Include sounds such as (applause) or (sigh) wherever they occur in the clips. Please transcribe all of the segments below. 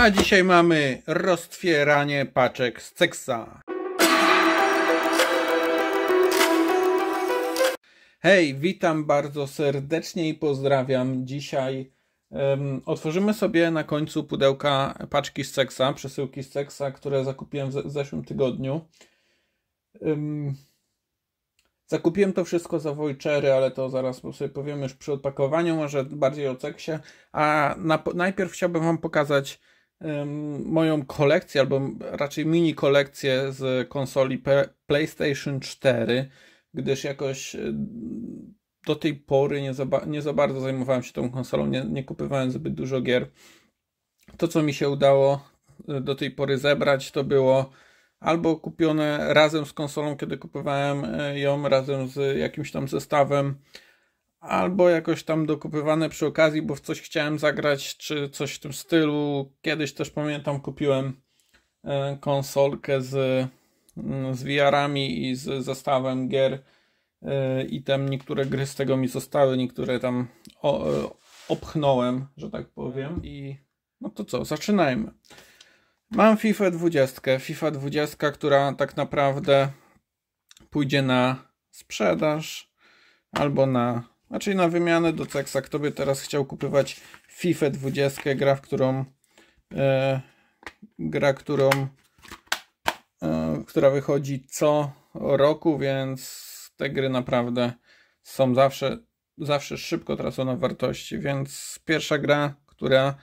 A dzisiaj mamy roztwieranie paczek z Cexa. Hej, witam bardzo serdecznie i pozdrawiam. Dzisiaj um, otworzymy sobie na końcu pudełka paczki z Cexa, przesyłki z Cexa, które zakupiłem w, w zeszłym tygodniu. Um, Zakupiłem to wszystko za Wojczery, ale to zaraz sobie powiem już przy odpakowaniu, może bardziej o ceksie. A na, najpierw chciałbym Wam pokazać moją kolekcję, albo raczej mini kolekcję z konsoli PlayStation 4, gdyż jakoś e, do tej pory nie za, nie za bardzo zajmowałem się tą konsolą, nie, nie kupywałem zbyt dużo gier. To, co mi się udało e, do tej pory zebrać, to było albo kupione razem z konsolą, kiedy kupowałem e, ją razem z jakimś tam zestawem albo jakoś tam dokupywane przy okazji, bo w coś chciałem zagrać, czy coś w tym stylu. Kiedyś też pamiętam, kupiłem e, konsolkę z, mm, z VR-ami i z zestawem gier e, i tam niektóre gry z tego mi zostały, niektóre tam o, e, opchnąłem, że tak powiem. I no to co, zaczynajmy. Mam FIFA 20. FIFA 20, która tak naprawdę pójdzie na sprzedaż albo na znaczy na wymianę do Cexa, kto by teraz chciał kupować FIFA 20, gra, w którą e, gra, którą e, która wychodzi co roku, więc te gry naprawdę są zawsze, zawsze szybko tracone wartości, więc pierwsza gra, która,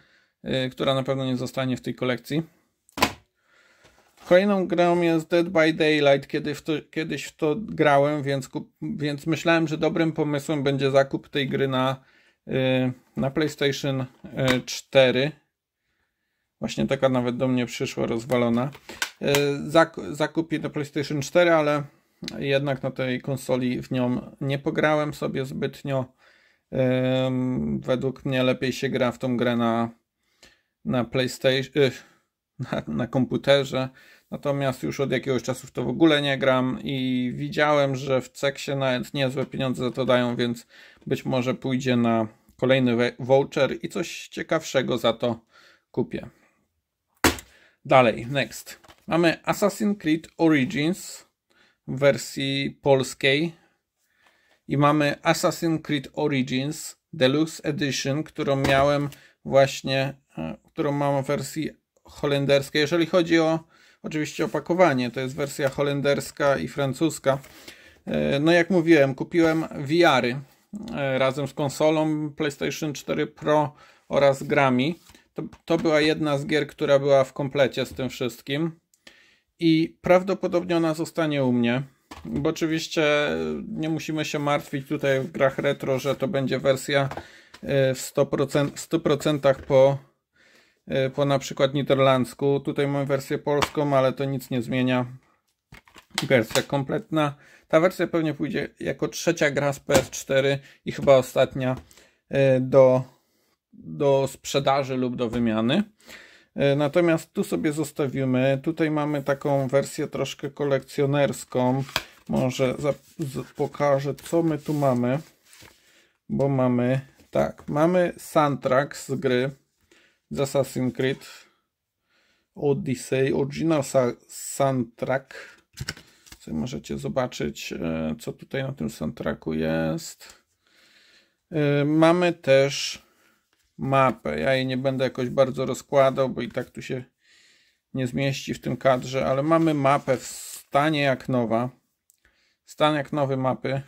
e, która na pewno nie zostanie w tej kolekcji. Kolejną grą jest Dead by Daylight. Kiedy w to, kiedyś w to grałem, więc, kup, więc myślałem, że dobrym pomysłem będzie zakup tej gry na, y, na PlayStation 4. Y, Właśnie taka nawet do mnie przyszła rozwalona. Y, zakup na PlayStation 4, ale jednak na tej konsoli w nią nie pograłem sobie zbytnio. Według mnie lepiej się gra w tą grę na, na PlayStation, na, na komputerze. Natomiast już od jakiegoś czasu w to w ogóle nie gram i widziałem, że w Ceksie nawet niezłe pieniądze za to dają, więc być może pójdzie na kolejny voucher i coś ciekawszego za to kupię. Dalej, next. Mamy Assassin's Creed Origins w wersji polskiej i mamy Assassin's Creed Origins Deluxe Edition, którą miałem właśnie, e, którą mam w wersji holenderskiej. Jeżeli chodzi o Oczywiście opakowanie to jest wersja holenderska i francuska. E, no jak mówiłem, kupiłem VR-y e, razem z konsolą PlayStation 4 Pro oraz grami. To, to była jedna z gier, która była w komplecie z tym wszystkim. I prawdopodobnie ona zostanie u mnie bo oczywiście nie musimy się martwić tutaj w grach retro, że to będzie wersja e, w 100%, w 100 po E, po na przykład niderlandzku. Tutaj mamy wersję polską, ale to nic nie zmienia. Wersja kompletna. Ta wersja pewnie pójdzie jako trzecia gra z PS4 i chyba ostatnia e, do, do sprzedaży lub do wymiany. E, natomiast tu sobie zostawimy. Tutaj mamy taką wersję troszkę kolekcjonerską. Może pokażę, co my tu mamy. Bo mamy, tak, mamy soundtrack z gry z Assassin's Creed Odyssey, Original Soundtrack. Sobie możecie zobaczyć, e, co tutaj na tym soundtracku jest. E, mamy też mapę. Ja jej nie będę jakoś bardzo rozkładał, bo i tak tu się nie zmieści w tym kadrze, ale mamy mapę w stanie jak nowa. Stan jak nowy mapy,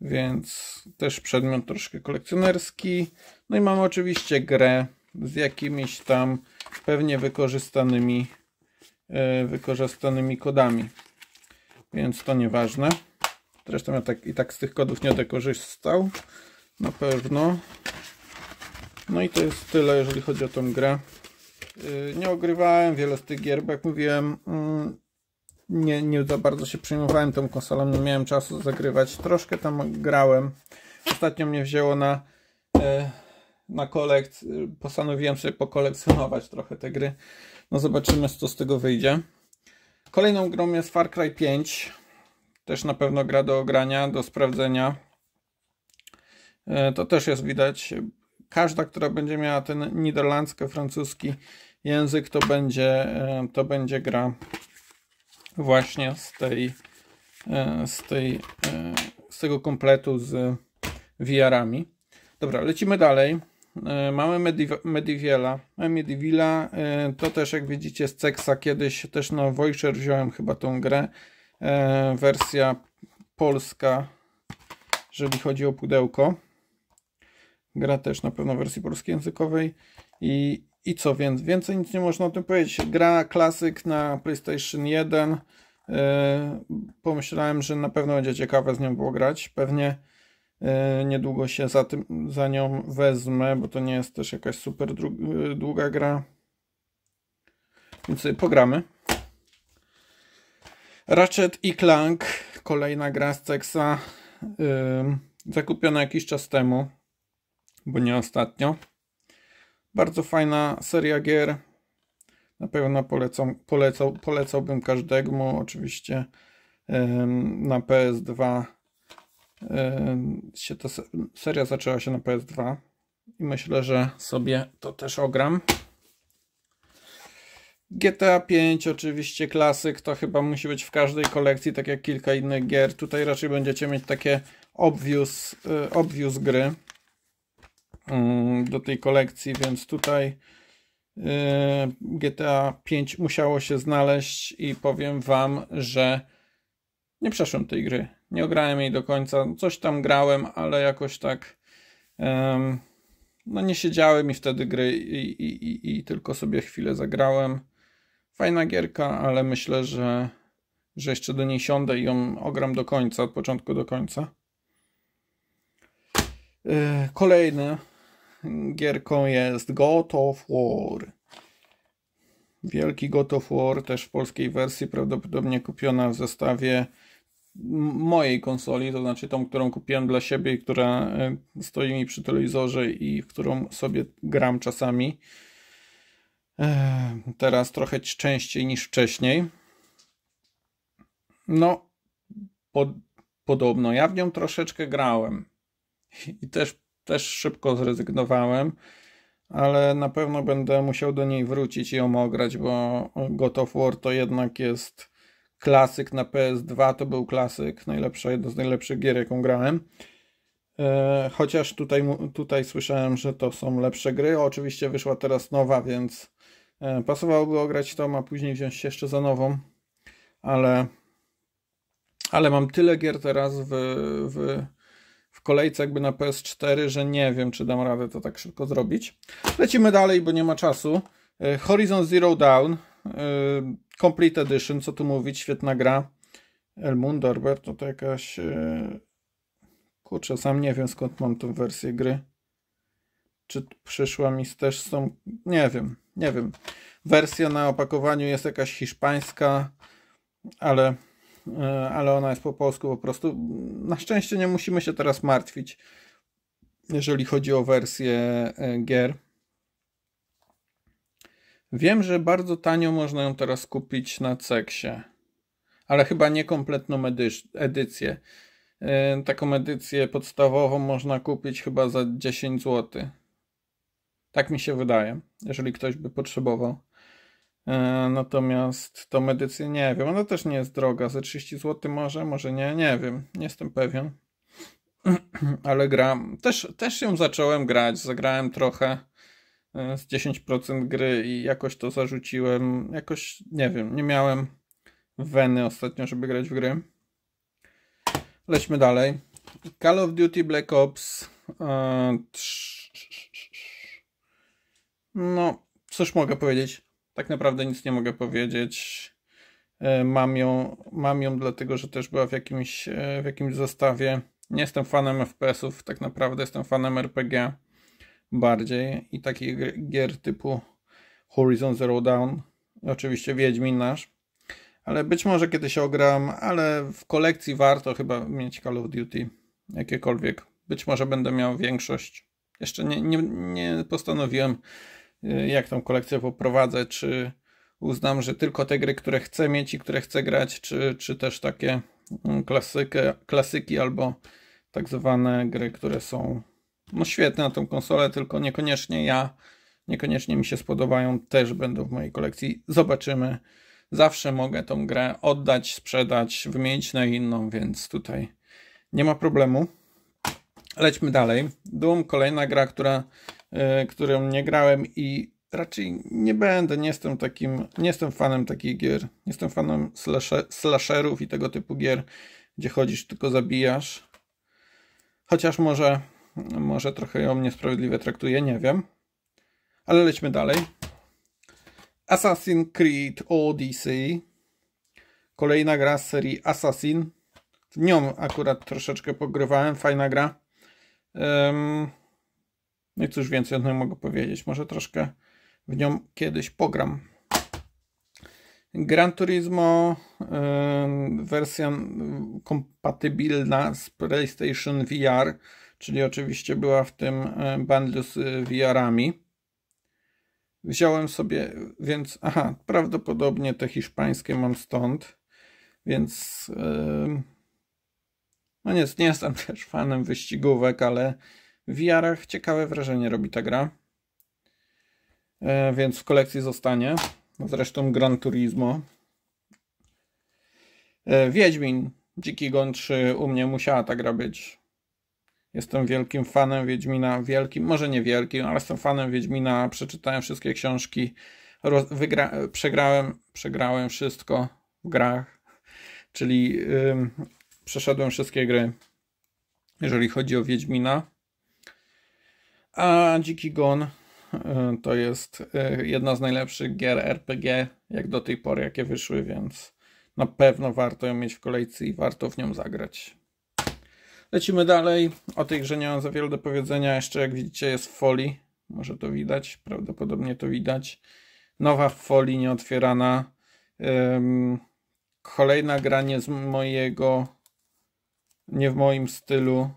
więc też przedmiot troszkę kolekcjonerski. No i mamy oczywiście grę z jakimiś tam pewnie wykorzystanymi, e, wykorzystanymi kodami. Więc to nieważne. Zresztą ja tak, i tak z tych kodów nie będę korzystał. Na pewno. No i to jest tyle, jeżeli chodzi o tą grę. E, nie ogrywałem wiele z tych gier, bo jak mówiłem, mm, nie, nie za bardzo się przejmowałem tą konsolą, nie miałem czasu zagrywać. Troszkę tam grałem. Ostatnio mnie wzięło na e, na kolekt y, postanowiłem sobie pokolekcjonować trochę te gry. No zobaczymy, co z tego wyjdzie. Kolejną grą jest Far Cry 5. Też na pewno gra do ogrania, do sprawdzenia. E, to też jest widać. Każda, która będzie miała ten niderlandzki, francuski język, to będzie, e, to będzie gra właśnie z tej, e, z tej, z tego kompletu z VR-ami. Dobra, lecimy dalej. E, mamy Medivilla. Medivilla e, to też jak widzicie z Cexa kiedyś też na Wojszer wziąłem chyba tą grę. E, wersja polska, jeżeli chodzi o pudełko. Gra też na pewno w wersji polskojęzykowej. I, I co więc? Więcej nic nie można o tym powiedzieć. Gra klasyk na PlayStation 1. Pomyślałem, że na pewno będzie ciekawe z nią było grać. Pewnie E, niedługo się za, tym, za nią wezmę, bo to nie jest też jakaś super e, długa gra. Więc pogramy. Ratchet i Clank, kolejna gra z Texa, yy, e, zakupiona jakiś czas temu, bo nie ostatnio. Bardzo fajna seria gier. Na pewno polecam, polecał, polecałbym każdemu, oczywiście yy, na PS2 się ta seria zaczęła się na PS2 i myślę, że sobie to też ogram. GTA 5 oczywiście klasyk, to chyba musi być w każdej kolekcji, tak jak kilka innych gier. Tutaj raczej będziecie mieć takie obvious, e, obvious gry mm, do tej kolekcji, więc tutaj e, GTA 5 musiało się znaleźć i powiem Wam, że nie przeszłem tej gry. Nie ograłem jej do końca. Coś tam grałem, ale jakoś tak um, no nie siedziały mi wtedy gry i, i, i, i, tylko sobie chwilę zagrałem. Fajna gierka, ale myślę, że, że jeszcze do niej siądę i ją ogram do końca, od początku do końca. E, Kolejny gierką jest God of War. Wielki God of War, też w polskiej wersji, prawdopodobnie kupiona w zestawie mojej konsoli, to znaczy tą, którą kupiłem dla siebie i która e, stoi mi przy telewizorze i w którą sobie gram czasami. E, teraz trochę częściej niż wcześniej. No, pod, podobno ja w nią troszeczkę grałem i też, też szybko zrezygnowałem, ale na pewno będę musiał do niej wrócić i ją ograć, bo God of War to jednak jest klasyk na PS2 to był klasyk, najlepsza, jedna z najlepszych gier, jaką grałem. E, chociaż tutaj, tutaj słyszałem, że to są lepsze gry. Oczywiście wyszła teraz nowa, więc e, pasowałoby ograć tą, a później wziąć się jeszcze za nową. Ale, ale mam tyle gier teraz w, w, w kolejce jakby na PS4, że nie wiem, czy dam radę to tak szybko zrobić. Lecimy dalej, bo nie ma czasu. E, Horizon Zero Dawn. Complete Edition, co tu mówić, świetna gra. El Mundo Alberto to jakaś... E, kurczę, sam nie wiem skąd mam tą wersję gry. Czy przyszła mi też są... Nie wiem, nie wiem. Wersja na opakowaniu jest jakaś hiszpańska, ale, e, ale ona jest po polsku po prostu. Na szczęście nie musimy się teraz martwić, jeżeli chodzi o wersję e, gier Wiem, że bardzo tanio można ją teraz kupić na Ceksie, ale chyba nie kompletną edycję. Yy, taką edycję podstawową można kupić chyba za 10 zł. Tak mi się wydaje, jeżeli ktoś by potrzebował. E, natomiast tą medycję nie wiem. Ona też nie jest droga. Za 30 zł może, może nie, nie wiem. Nie jestem pewien. (clears throat) ale gram. Też, też ją zacząłem grać. Zagrałem trochę. E, z 10% gry i jakoś to zarzuciłem. Jakoś, nie wiem, nie miałem weny ostatnio, żeby grać w gry. Lećmy dalej. Call of Duty Black Ops. E, no, cóż mogę powiedzieć? Tak naprawdę nic nie mogę powiedzieć. E, mam ją, mam ją dlatego, że też była w jakimś, w jakimś zestawie. Nie jestem fanem FPS-ów, tak naprawdę jestem fanem RPG bardziej i takich gier typu Horizon Zero Dawn, oczywiście Wiedźmin nasz, ale być może kiedyś ogram, ale w kolekcji warto chyba mieć Call of Duty jakiekolwiek. Być może będę miał większość. Jeszcze nie, nie, nie postanowiłem, e, jak tą kolekcję poprowadzę, czy uznam, że tylko te gry, które chcę mieć i które chcę grać, czy, czy też takie mm, klasykę, klasyki albo tak zwane gry, które są no świetne na tą konsolę, tylko niekoniecznie ja, niekoniecznie mi się spodobają, też będą w mojej kolekcji. Zobaczymy. Zawsze mogę tą grę oddać, sprzedać, wymienić na inną, więc tutaj nie ma problemu. Lećmy dalej. Doom, kolejna gra, która, yy, którą nie grałem i raczej nie będę, nie jestem takim, nie jestem fanem takich gier. Nie jestem fanem slasher, slasherów i tego typu gier, gdzie chodzisz, tylko zabijasz. Chociaż może może trochę ją niesprawiedliwie traktuje, nie wiem. Ale lećmy dalej. Assassin's Creed Odyssey. Kolejna gra z serii Assassin. W nią akurat troszeczkę pogrywałem, fajna gra. Um, no i cóż więcej o niej mogę powiedzieć. Może troszkę w nią kiedyś pogram. Gran Turismo wersja kompatybilna z PlayStation VR czyli oczywiście była w tym e, bundle z e, VR-ami. Wziąłem sobie, więc, aha, prawdopodobnie te hiszpańskie mam stąd, więc yy, no nie, nie jestem (laughs) też fanem wyścigówek, ale w VR-ach ciekawe wrażenie robi ta gra. E, więc w kolekcji zostanie. No zresztą Gran Turismo. Wiedźmin, Dziki Gon 3, u mnie musiała ta gra być Jestem wielkim fanem Wiedźmina, wielkim, może nie wielkim, ale jestem fanem Wiedźmina, przeczytałem wszystkie książki, wygra, przegrałem, przegrałem wszystko w grach, czyli yy, przeszedłem wszystkie gry, jeżeli chodzi o Wiedźmina. A Dziki Gon yy, to jest yy, jedna z najlepszych gier RPG, jak do tej pory, jakie wyszły, więc na pewno warto ją mieć w kolejce i warto w nią zagrać. Lecimy dalej. O tej grze nie mam za wiele do powiedzenia. Jeszcze jak widzicie jest w folii. Może to widać, prawdopodobnie to widać. Nowa w folii, nieotwierana. Um, kolejna gra nie z mojego, nie w moim stylu,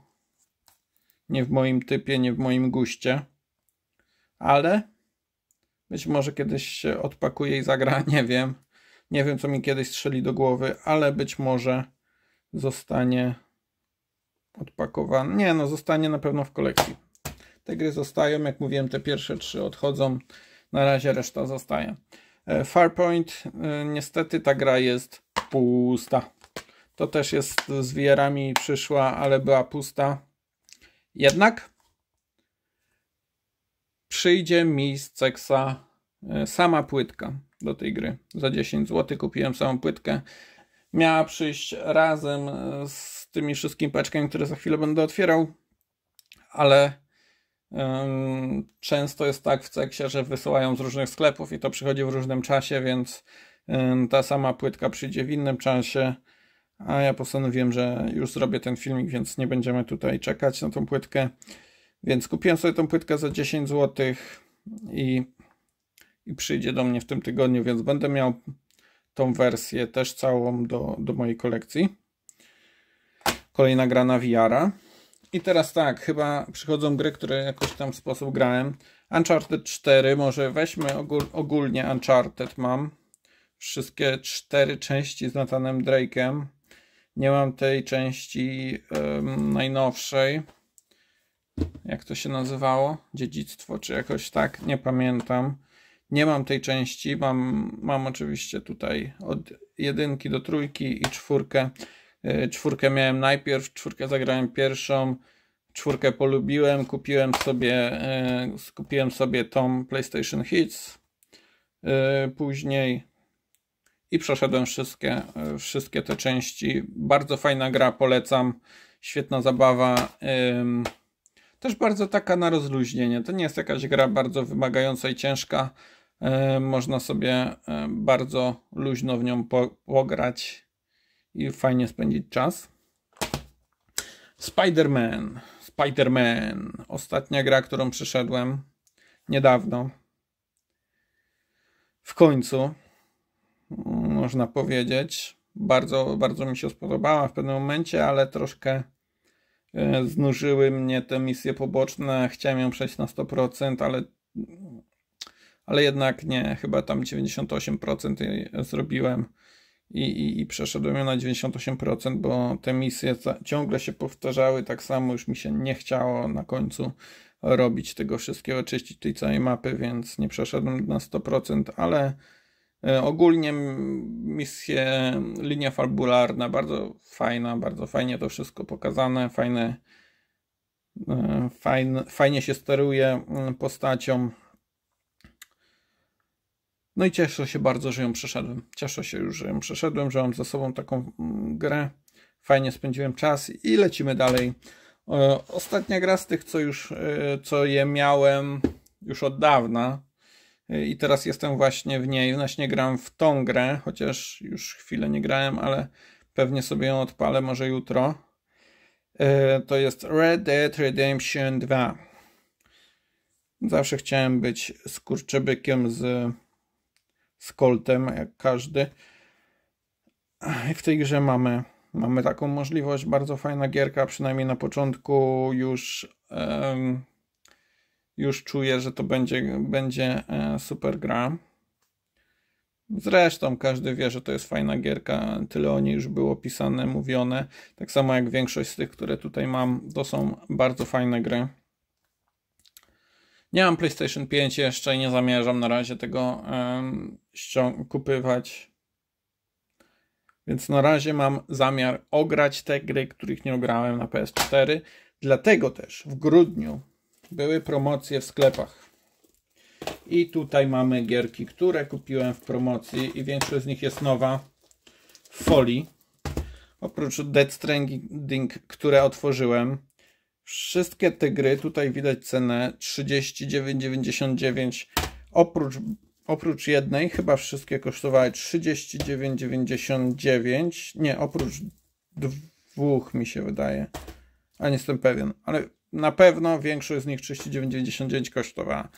nie w moim typie, nie w moim guście. Ale być może kiedyś się odpakuje i zagra, (laughs) nie wiem. Nie wiem, co mi kiedyś strzeli do głowy, ale być może zostanie odpakowane. Nie, no zostanie na pewno w kolekcji. Te gry zostają, jak mówiłem, te pierwsze trzy odchodzą. Na razie reszta zostaje. E, Farpoint, e, niestety ta gra jest pusta. To też jest z wierami przyszła, ale była pusta. Jednak przyjdzie mi z Ceksa e, sama płytka do tej gry. Za 10 zł kupiłem samą płytkę. Miała przyjść razem z tymi wszystkimi paczkami, które za chwilę będę otwierał, ale um, często jest tak w cex że wysyłają z różnych sklepów i to przychodzi w różnym czasie, więc um, ta sama płytka przyjdzie w innym czasie, a ja postanowiłem, że już zrobię ten filmik, więc nie będziemy tutaj czekać na tą płytkę. Więc kupiłem sobie tą płytkę za 10 zł i, i przyjdzie do mnie w tym tygodniu, więc będę miał tą wersję też całą do, do mojej kolekcji kolejna gra na VR-a. I teraz tak, chyba przychodzą gry, które jakoś tam w sposób grałem. Uncharted 4, może weźmy ogól, ogólnie Uncharted mam. Wszystkie cztery części z Nathanem Drake'em. Nie mam tej części um, najnowszej. Jak to się nazywało? Dziedzictwo czy jakoś tak? Nie pamiętam. Nie mam tej części. Mam, mam oczywiście tutaj od jedynki do trójki i czwórkę. Y, czwórkę miałem najpierw, czwórkę zagrałem pierwszą, czwórkę polubiłem, kupiłem sobie, y, kupiłem sobie tą PlayStation Hits y, później i przeszedłem wszystkie, wszystkie te części. Bardzo fajna gra, polecam, świetna zabawa. Też bardzo taka na rozluźnienie. To nie jest jakaś gra bardzo wymagająca i ciężka. Można sobie bardzo luźno w nią pograć i fajnie spędzić czas. Spider-Man. Spider-Man. Ostatnia gra, którą przeszedłem niedawno. W końcu, można powiedzieć. Bardzo, bardzo mi się spodobała w pewnym momencie, ale troszkę e, znużyły mnie te misje poboczne. Chciałem ją przejść na 100%, ale, ale jednak nie. Chyba tam 98% zrobiłem i, i, i przeszedłem ją na 98%, bo te misje ciągle się powtarzały tak samo, już mi się nie chciało na końcu robić tego wszystkiego, czyścić tej całej mapy, więc nie przeszedłem na 100%, ale e, ogólnie misje, linia fabularna bardzo fajna, bardzo fajnie to wszystko pokazane, fajne, e, fajne, fajnie się steruje mm, postacią, no i cieszę się bardzo, że ją przeszedłem. Cieszę się już, że ją przeszedłem, że mam za sobą taką mm, grę. Fajnie spędziłem czas i lecimy dalej. E, ostatnia gra z tych, co już, e, co je miałem już od dawna e, i teraz jestem właśnie w niej. Właśnie gram w tą grę, chociaż już chwilę nie grałem, ale pewnie sobie ją odpalę, może jutro. To jest Red Dead Redemption 2. Zawsze chciałem być skurczybykiem z z Coltem, jak każdy. I w tej grze mamy, mamy taką możliwość, bardzo fajna gierka, przynajmniej na początku już, już czuję, że to będzie, będzie e, super gra. Zresztą każdy wie, że to jest fajna gierka, tyle o niej już było pisane, mówione. Tak samo jak większość z tych, które tutaj mam, to są bardzo fajne gry. Nie mam PlayStation 5 jeszcze i nie zamierzam na razie tego um, kupywać. Więc na razie mam zamiar ograć te gry, których nie ograłem na PS4. Dlatego też w grudniu były promocje w sklepach. I tutaj mamy gierki, które kupiłem w promocji i większość z nich jest nowa w folii. Oprócz Dead Stranding, które otworzyłem, Wszystkie te gry, tutaj widać cenę 39,99 oprócz, oprócz jednej, chyba wszystkie kosztowały 39,99 nie, oprócz dwóch mi się wydaje a nie jestem pewien, ale na pewno większość z nich 39,99 kosztowała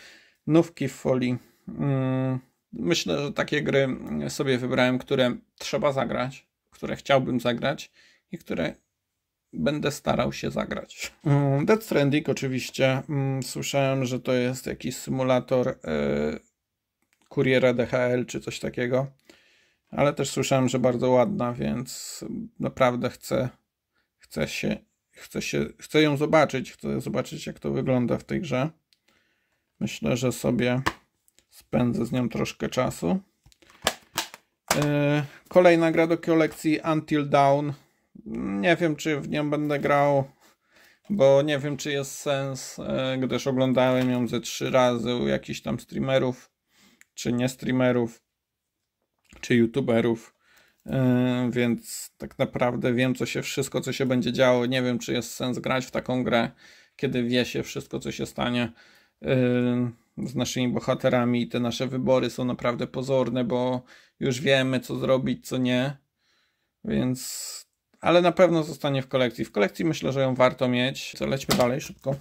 nówki w folii mm, myślę, że takie gry sobie wybrałem, które trzeba zagrać które chciałbym zagrać i które będę starał się zagrać. Mm, Death Stranding oczywiście. Mm, słyszałem, że to jest jakiś symulator y, kuriera DHL czy coś takiego. Ale też słyszałem, że bardzo ładna, więc naprawdę chcę, chcę, się, chcę, się, chcę ją zobaczyć. Chcę zobaczyć, jak to wygląda w tej grze. Myślę, że sobie spędzę z nią troszkę czasu. Y, kolejna gra do kolekcji Until Dawn nie wiem, czy w nią będę grał, bo nie wiem, czy jest sens, e, gdyż oglądałem ją ze trzy razy u jakichś tam streamerów, czy nie streamerów, czy youtuberów. E, więc tak naprawdę wiem, co się wszystko, co się będzie działo. Nie wiem, czy jest sens grać w taką grę, kiedy wie się wszystko, co się stanie e, z naszymi bohaterami i te nasze wybory są naprawdę pozorne, bo już wiemy, co zrobić, co nie. Więc ale na pewno zostanie w kolekcji. W kolekcji myślę, że ją warto mieć. Co, lećmy dalej szybko,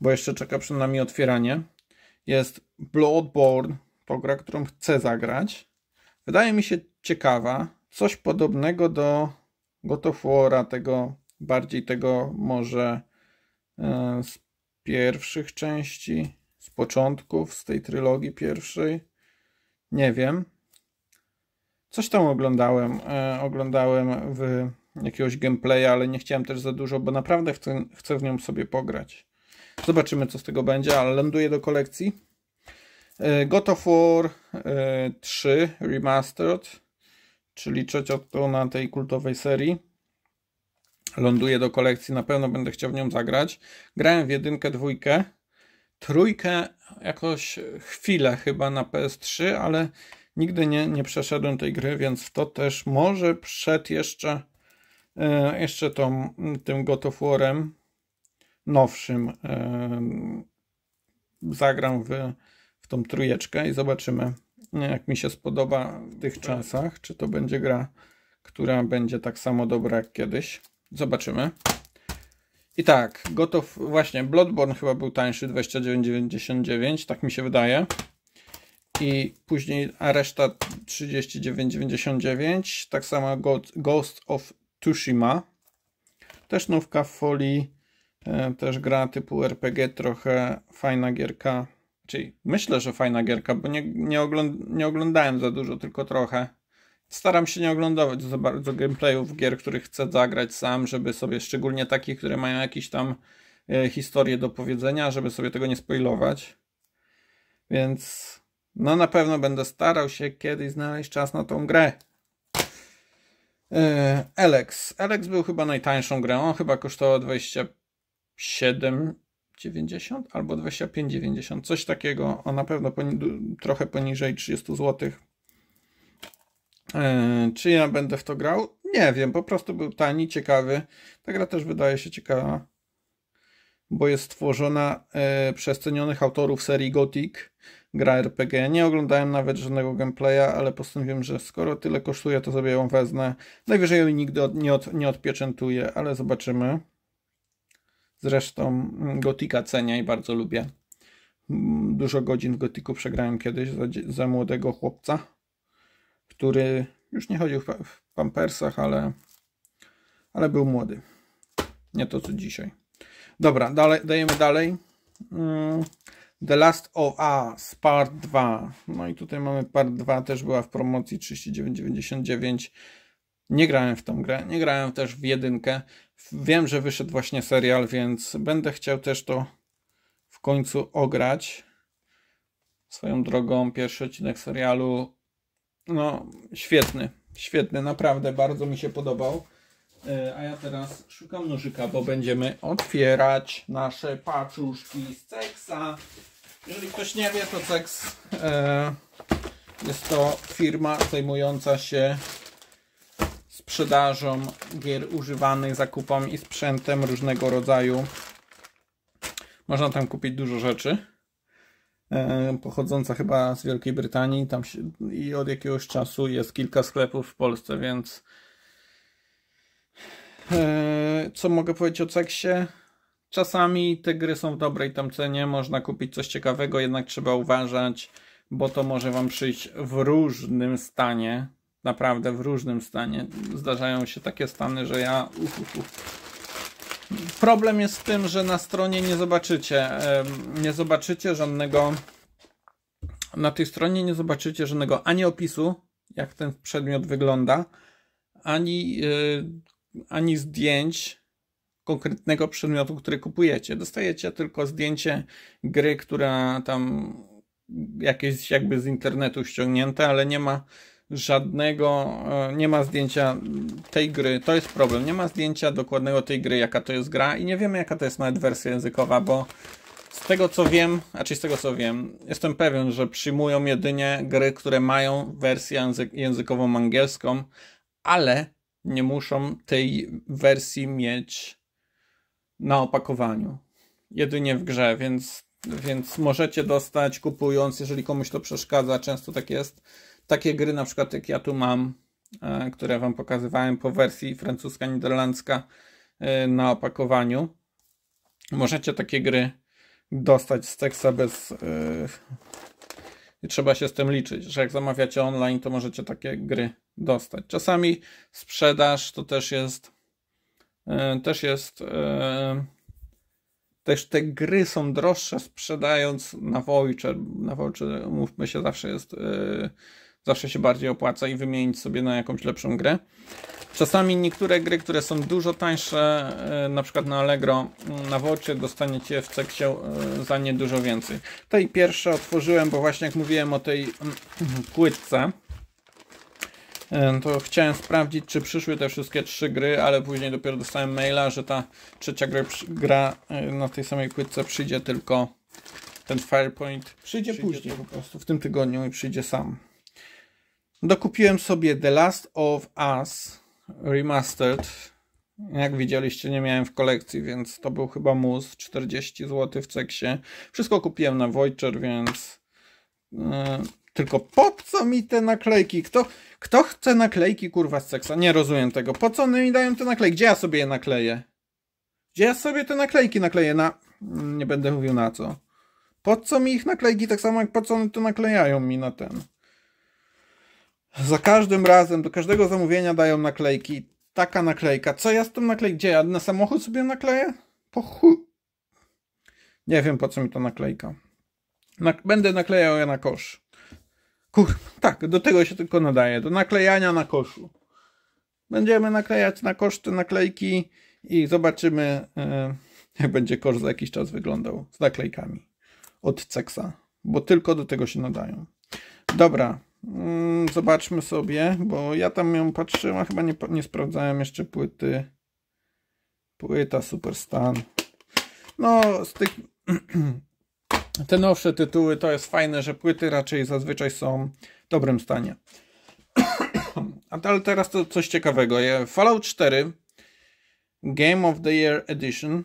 bo jeszcze czeka przed nami otwieranie. Jest Bloodborne, to gra, którą chcę zagrać. Wydaje mi się ciekawa. Coś podobnego do God of tego bardziej tego może e, z pierwszych części, z początków, z tej trylogii pierwszej. Nie wiem. Coś tam oglądałem. E, oglądałem w jakiegoś gameplaya, ale nie chciałem też za dużo, bo naprawdę chcę, chcę w nią sobie pograć. Zobaczymy, co z tego będzie, ale ląduje do kolekcji. E, God of War 3 e, Remastered, czyli trzecia na tej kultowej serii. Ląduje do kolekcji, na pewno będę chciał w nią zagrać. Grałem w jedynkę, dwójkę, trójkę jakoś chwilę chyba na PS3, ale nigdy nie, nie przeszedłem tej gry, więc to też może przed jeszcze E, jeszcze tą, tym gotoworem nowszym e, zagram w, w tą trójeczkę i zobaczymy, jak mi się spodoba w tych tak. czasach, czy to będzie gra, która będzie tak samo dobra jak kiedyś. Zobaczymy. I tak, gotów, właśnie, Bloodborne chyba był tańszy, 29,99, tak mi się wydaje. I później, a reszta 39,99, tak samo Ghost of Tushima. Też nówka w folii, e, też gra typu RPG, trochę fajna gierka. Czyli myślę, że fajna gierka, bo nie, nie, ogląd nie oglądałem za dużo, tylko trochę. Staram się nie oglądać za bardzo gameplayów gier, których chcę zagrać sam, żeby sobie, szczególnie takich, które mają jakieś tam e, historię do powiedzenia, żeby sobie tego nie spoilować. Więc no na pewno będę starał się kiedyś znaleźć czas na tą grę. E, Alex. Alex był chyba najtańszą grą. On chyba kosztował 27,90 albo 25,90. Coś takiego. On na pewno poni trochę poniżej 30 zł. E, czy ja będę w to grał? Nie wiem, po prostu był tani, ciekawy. Ta gra też wydaje się ciekawa, bo jest stworzona e, przez cenionych autorów serii Gothic gra RPG. Nie oglądałem nawet żadnego gameplaya, ale postanowiłem, że skoro tyle kosztuje, to sobie ją wezmę. Najwyżej ją nigdy od, nie, od, nie odpieczętuję, ale zobaczymy. Zresztą mm, Gotika cenię i bardzo lubię. Mm, dużo godzin w Gotiku przegrałem kiedyś za, za młodego chłopca, który już nie chodził w, w pampersach, ale, ale był młody. Nie to co dzisiaj. Dobra, dalej, dajemy dalej. Yy. The Last of Us Part 2. No i tutaj mamy Part 2, też była w promocji 39,99. Nie grałem w tą grę, nie grałem też w jedynkę. Wiem, że wyszedł właśnie serial, więc będę chciał też to w końcu ograć. Swoją drogą, pierwszy odcinek serialu, no świetny, świetny, naprawdę bardzo mi się podobał. E, a ja teraz szukam nożyka, bo będziemy otwierać nasze paczuszki z Cexa. Jeżeli ktoś nie wie, to Cex e, jest to firma zajmująca się sprzedażą gier używanych, zakupem i sprzętem różnego rodzaju. Można tam kupić dużo rzeczy. E, pochodząca chyba z Wielkiej Brytanii, tam się, i od jakiegoś czasu jest kilka sklepów w Polsce, więc E, co mogę powiedzieć o seksie? Czasami te gry są w dobrej tam cenie, można kupić coś ciekawego, jednak trzeba uważać, bo to może Wam przyjść w różnym stanie. Naprawdę w różnym stanie. Zdarzają się takie stany, że ja... Problem jest w tym, że na stronie nie zobaczycie, nie zobaczycie żadnego, na tej stronie nie zobaczycie żadnego ani opisu, jak ten przedmiot wygląda, ani y, ani zdjęć konkretnego przedmiotu, który kupujecie. Dostajecie tylko zdjęcie gry, która tam jakieś jakby z internetu ściągnięte, ale nie ma żadnego, e, nie ma zdjęcia tej gry. To jest problem. Nie ma zdjęcia dokładnego tej gry, jaka to jest gra i nie wiemy, jaka to jest nawet wersja językowa, bo z tego co wiem, a czy z tego co wiem, jestem pewien, że przyjmują jedynie gry, które mają wersję językową angielską, ale nie muszą tej wersji mieć na opakowaniu. Jedynie w grze, więc, więc możecie dostać kupując, jeżeli komuś to przeszkadza. Często tak jest. Takie gry, na przykład jak ja tu mam, e, które Wam pokazywałem po wersji francuska, niderlandzka e, na opakowaniu. Możecie takie gry dostać z teksta bez e, i trzeba się z tym liczyć, że jak zamawiacie online, to możecie takie gry dostać. Czasami sprzedaż to też jest e, też jest e, też te gry są droższe sprzedając na voucher. Na voucher, mówmy się, zawsze jest e, Zawsze się bardziej opłaca i wymienić sobie na jakąś lepszą grę. Czasami niektóre gry, które są dużo tańsze, e, na przykład na Allegro, mm, na Wocie, dostaniecie w seksie e, za nie dużo więcej. Tej pierwsze otworzyłem, bo właśnie jak mówiłem o tej mm, (clears throat) płytce, e, to chciałem sprawdzić, czy przyszły te wszystkie trzy gry, ale później dopiero dostałem maila, że ta trzecia gra, gra na tej samej płytce przyjdzie tylko ten Firepoint. Przyjdzie, przyjdzie później po prostu, w tym tygodniu i przyjdzie sam. Dokupiłem sobie The Last of Us Remastered. Jak widzieliście, nie miałem w kolekcji, więc to był chyba mus 40 zł w ceksie. Wszystko kupiłem na Voyager, więc yy, tylko po co mi te naklejki? Kto, kto chce naklejki kurwa z seksa? Nie rozumiem tego. Po co one mi dają te naklejki? Gdzie ja sobie je nakleję? Gdzie ja sobie te naklejki nakleję? Na... Nie będę mówił na co. Po co mi ich naklejki? Tak samo jak po co one to naklejają mi na ten. Za każdym razem, do każdego zamówienia dają naklejki. Taka naklejka. Co ja z tym naklejką? Gdzie ja na samochód sobie nakleję? Po chu... Nie wiem, po co mi ta naklejka. Na... Będę naklejał je na kosz. Kur. tak, do tego się tylko nadaje. Do naklejania na koszu. Będziemy naklejać na koszty naklejki i zobaczymy, yy, jak będzie kosz za jakiś czas wyglądał z naklejkami od ceksa, bo tylko do tego się nadają. Dobra, Mm, zobaczmy sobie, bo ja tam ją patrzyłem, a chyba nie, nie sprawdzałem jeszcze płyty. Płyta Superstan. No, z tych... (clears throat) Te nowsze tytuły to jest fajne, że płyty raczej zazwyczaj są w dobrym stanie. (clears throat) Ale teraz to coś ciekawego. Fallout 4 Game of the Year Edition.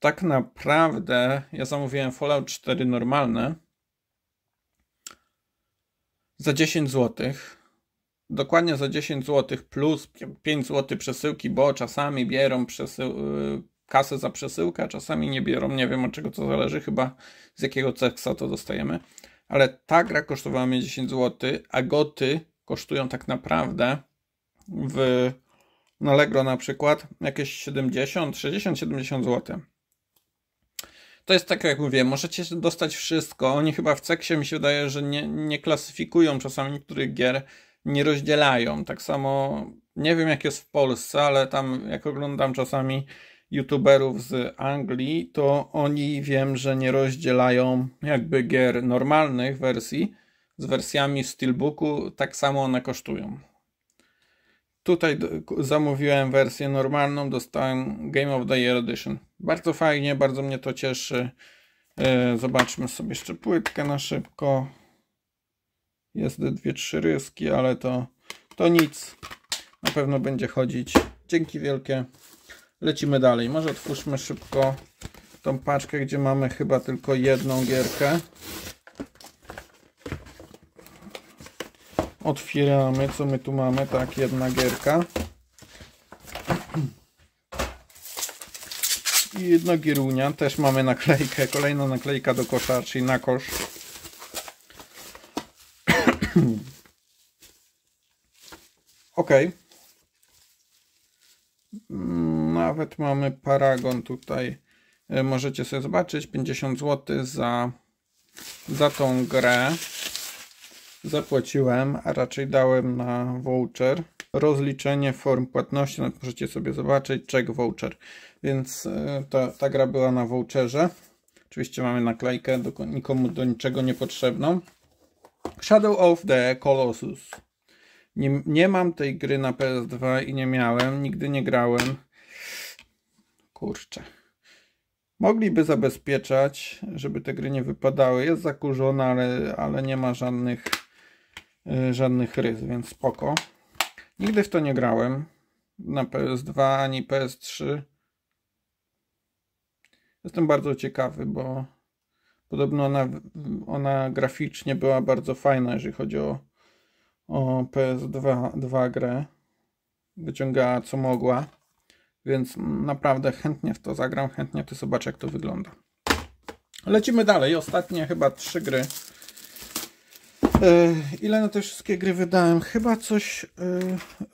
Tak naprawdę ja zamówiłem Fallout 4 normalne za 10 zł. Dokładnie za 10 zł plus 5 zł przesyłki, bo czasami biorą przesył, y, kasę za przesyłkę, a czasami nie biorą. Nie wiem od czego to zależy, chyba z jakiego ceksa to dostajemy. Ale ta gra kosztowała mnie 10 zł, a goty kosztują tak naprawdę w na Allegro na przykład jakieś 70, 60, 70 zł. To jest tak, jak mówię, możecie dostać wszystko. Oni chyba w ceksie mi się wydaje, że nie, nie klasyfikują czasami niektórych gier, nie rozdzielają. Tak samo, nie wiem jak jest w Polsce, ale tam jak oglądam czasami youtuberów z Anglii, to oni wiem, że nie rozdzielają jakby gier normalnych wersji z wersjami Steelbooku, tak samo one kosztują. Tutaj zamówiłem wersję normalną, dostałem Game of the Year Edition. Bardzo fajnie, bardzo mnie to cieszy. E, zobaczmy sobie jeszcze płytkę na szybko. Jest dwie, trzy ryski, ale to, to nic. Na pewno będzie chodzić. Dzięki wielkie. Lecimy dalej. Może otwórzmy szybko tą paczkę, gdzie mamy chyba tylko jedną gierkę. Otwieramy, co my tu mamy. Tak, jedna gierka. I jedna gierunia. Też mamy naklejkę. Kolejna naklejka do kosza, czyli na kosz. (clears throat) ok. Nawet mamy paragon tutaj. E, możecie sobie zobaczyć. 50 zł za, za tą grę zapłaciłem, a raczej dałem na voucher. Rozliczenie form płatności, no, możecie sobie zobaczyć, check voucher. Więc e, ta, ta gra była na voucherze. Oczywiście mamy naklejkę do, nikomu do niczego niepotrzebną. Shadow of the Colossus. Nie, nie mam tej gry na PS2 i nie miałem, nigdy nie grałem. Kurczę. Mogliby zabezpieczać, żeby te gry nie wypadały. Jest zakurzona, ale, ale nie ma żadnych Y, żadnych ryz, więc spoko. Nigdy w to nie grałem. Na PS2 ani PS3. Jestem bardzo ciekawy, bo podobno ona, ona graficznie była bardzo fajna, jeżeli chodzi o, o PS2 2 grę. Wyciągała co mogła. Więc naprawdę chętnie w to zagram, chętnie to zobaczę jak to wygląda. Lecimy dalej. Ostatnie chyba trzy gry E, ile na te wszystkie gry wydałem? Chyba coś e,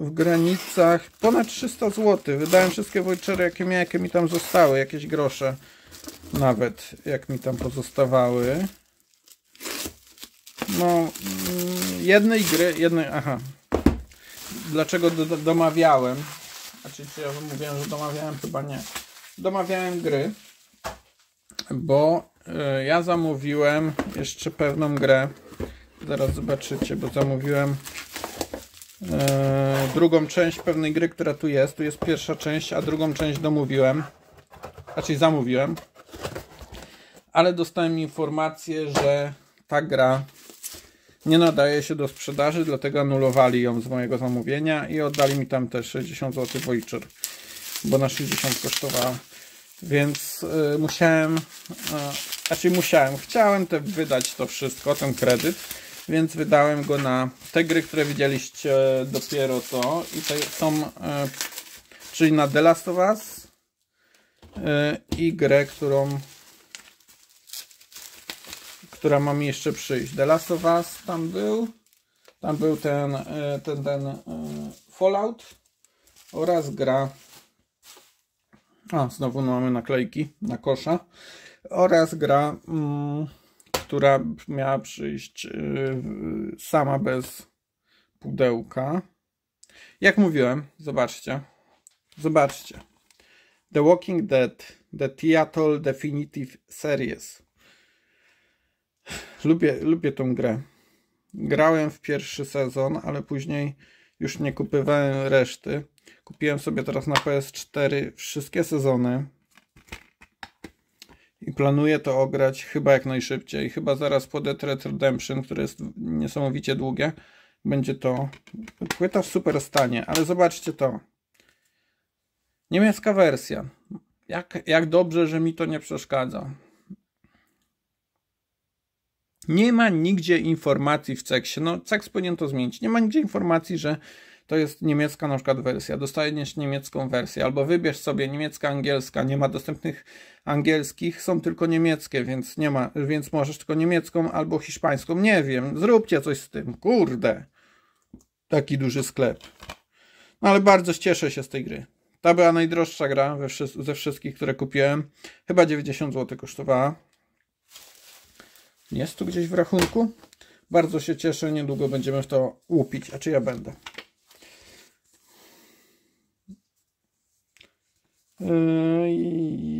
w granicach ponad 300 zł. Wydałem wszystkie vouchery, jakie miałem, jakie mi tam zostały, jakieś grosze nawet, jak mi tam pozostawały. No, mm, jednej gry, jednej, aha. Dlaczego do, domawiałem? Znaczy, czy ja mówiłem, że domawiałem? Chyba nie. Domawiałem gry, bo e, ja zamówiłem jeszcze pewną grę Zaraz zobaczycie, bo zamówiłem Yy, drugą część pewnej gry, która tu jest. Tu jest pierwsza część, a drugą część domówiłem. Raczej znaczy, zamówiłem. Ale dostałem informację, że ta gra nie nadaje się do sprzedaży, dlatego anulowali ją z mojego zamówienia i oddali mi tam też 60 zł voucher, bo na 60 kosztowała. Więc yy, musiałem, yy, e, raczej znaczy, musiałem, chciałem te wydać to wszystko, ten kredyt więc wydałem go na te gry, które widzieliście dopiero co i to są, e, czyli na The Last of Us e, i grę, którą która ma mi jeszcze przyjść. The Last of Us tam był, tam był ten, e, ten, ten Fallout oraz gra a, znowu mamy naklejki na kosza oraz gra mm, która miała przyjść y, sama bez pudełka. Jak mówiłem, zobaczcie. Zobaczcie. The Walking Dead, The Theatol Definitive Series. Lubię, lubię tą grę. Grałem w pierwszy sezon, ale później już nie kupywałem reszty. Kupiłem sobie teraz na PS4 wszystkie sezony i planuję to ograć chyba jak najszybciej. Chyba zaraz po Dead Red Redemption, które jest niesamowicie długie, będzie to płyta w super stanie, ale zobaczcie to. Niemiecka wersja. Jak, jak dobrze, że mi to nie przeszkadza. Nie ma nigdzie informacji w cex no CEX powinien to zmienić, nie ma nigdzie informacji, że to jest niemiecka na przykład wersja, dostajesz niemiecką wersję, albo wybierz sobie niemiecka, angielska, nie ma dostępnych angielskich, są tylko niemieckie, więc nie ma, więc możesz tylko niemiecką albo hiszpańską, nie wiem, zróbcie coś z tym, kurde, taki duży sklep. No ale bardzo cieszę się z tej gry. Ta była najdroższa gra ze wszystkich, które kupiłem. Chyba 90 zł kosztowała. Jest tu gdzieś w rachunku? Bardzo się cieszę, niedługo będziemy w to łupić, a czy ja będę. Yy,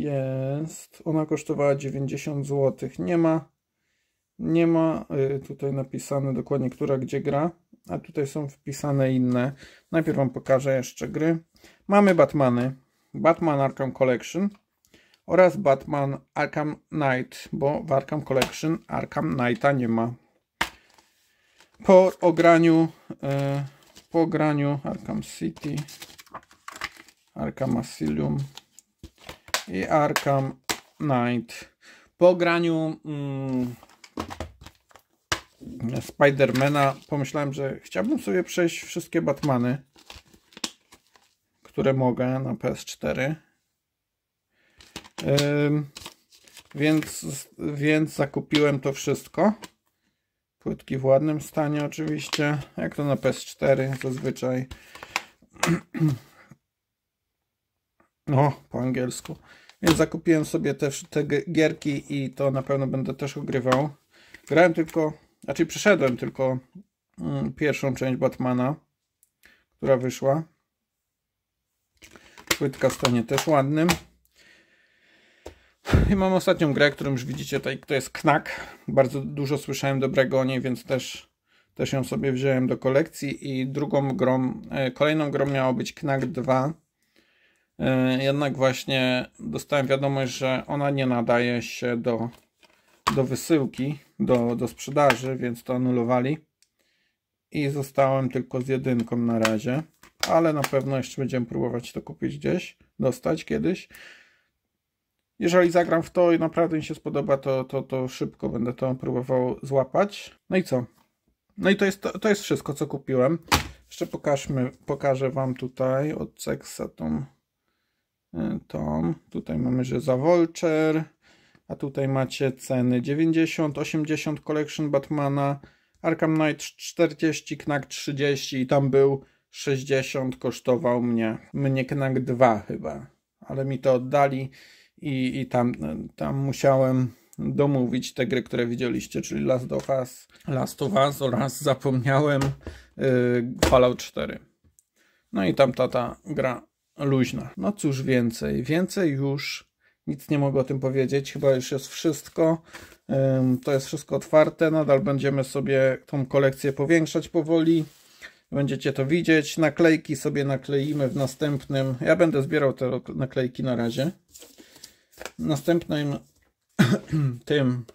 jest. Ona kosztowała 90 zł. Nie ma, nie ma yy, tutaj napisane dokładnie, która gdzie gra, a tutaj są wpisane inne. Najpierw Wam pokażę jeszcze gry. Mamy Batmany. Batman Arkham Collection oraz Batman Arkham Knight, bo w Arkham Collection Arkham Knighta nie ma. Po ograniu, yy, po ograniu Arkham City Arkham Asylum i Arkham Knight. Po graniu mm, Spidermana pomyślałem, że chciałbym sobie przejść wszystkie Batmany, które mogę na PS4. Yy, więc, więc zakupiłem to wszystko. Płytki w ładnym stanie oczywiście, jak to na PS4 zazwyczaj. (clears throat) No, po angielsku. Więc zakupiłem sobie też te gierki i to na pewno będę też ogrywał. Grałem tylko, znaczy przeszedłem tylko mm, pierwszą część Batmana, która wyszła. Płytka stanie też ładnym. I mam ostatnią grę, którą już widzicie tutaj, to jest Knak. Bardzo dużo słyszałem dobrego o niej, więc też, też ją sobie wziąłem do kolekcji. I drugą grą, e, kolejną grą miało być Knak 2 E, jednak właśnie dostałem wiadomość, że ona nie nadaje się do, do wysyłki, do, do sprzedaży, więc to anulowali. I zostałem tylko z jedynką na razie, ale na pewno jeszcze będziemy próbować to kupić gdzieś, dostać kiedyś. Jeżeli zagram w to i naprawdę mi się spodoba, to, to, to szybko będę to próbował złapać. No i co? No i to jest, to, to jest wszystko, co kupiłem. Jeszcze pokażmy, pokażę Wam tutaj od seksa tą Tom. Tutaj mamy, że za Vulture, a tutaj macie ceny 90, 80 Collection Batmana, Arkham Knight 40, Knack 30 i tam był 60 kosztował mnie, mnie Knack 2 chyba, ale mi to oddali i, i tam, tam musiałem domówić te gry, które widzieliście, czyli Last of Us, Last of Us oraz zapomniałem yy, Fallout 4. No i tam ta gra luźna. No cóż więcej, więcej już nic nie mogę o tym powiedzieć, chyba już jest wszystko. To jest wszystko otwarte, nadal będziemy sobie tą kolekcję powiększać powoli. Będziecie to widzieć. Naklejki sobie nakleimy w następnym. Ja będę zbierał te naklejki na razie. W następnym (clears throat) tym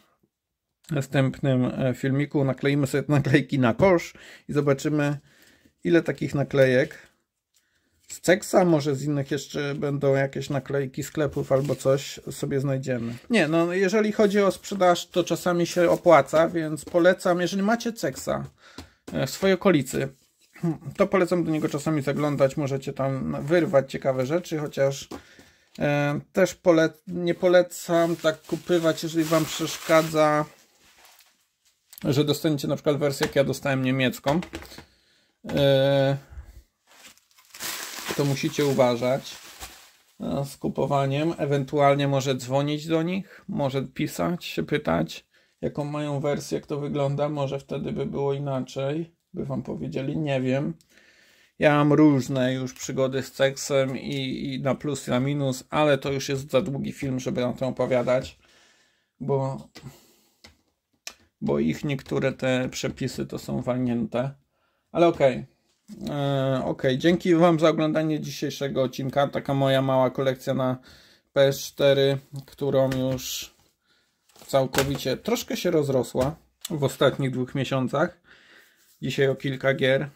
następnym e, filmiku nakleimy sobie naklejki na kosz i zobaczymy ile takich naklejek z Cexa, może z innych jeszcze będą jakieś naklejki sklepów albo coś sobie znajdziemy. Nie, no jeżeli chodzi o sprzedaż, to czasami się opłaca, więc polecam, jeżeli macie seksa e, w swojej okolicy, to polecam do niego czasami zaglądać, możecie tam wyrwać ciekawe rzeczy, chociaż e, też pole nie polecam tak kupywać, jeżeli Wam przeszkadza, że dostaniecie na przykład wersję, jak ja dostałem niemiecką. E, to musicie uważać e, z kupowaniem. Ewentualnie może dzwonić do nich, może pisać, się pytać, jaką mają wersję, jak to wygląda. Może wtedy by było inaczej, by wam powiedzieli, nie wiem. Ja mam różne już przygody z seksem i, i na plus i na minus, ale to już jest za długi film, żeby na to opowiadać, bo, bo ich niektóre te przepisy to są walnięte. Ale okej. Okay. E, okej, okay. dzięki Wam za oglądanie dzisiejszego odcinka. Taka moja mała kolekcja na PS4, którą już całkowicie troszkę się rozrosła w ostatnich dwóch miesiącach. Dzisiaj o kilka gier,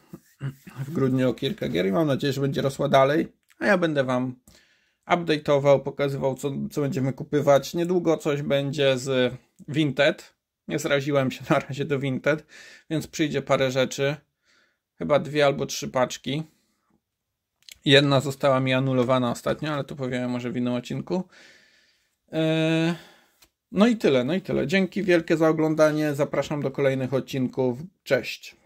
w grudniu o kilka gier i mam nadzieję, że będzie rosła dalej. A ja będę Wam update'ował, pokazywał co, co będziemy kupywać. Niedługo coś będzie z Vinted. Nie zraziłem się (laughs) na razie do Vinted, więc przyjdzie parę rzeczy chyba dwie albo trzy paczki. Jedna została mi anulowana ostatnio, ale to powiem może w innym odcinku. E, no i tyle, no i tyle. Dzięki wielkie za oglądanie. Zapraszam do kolejnych odcinków. Cześć.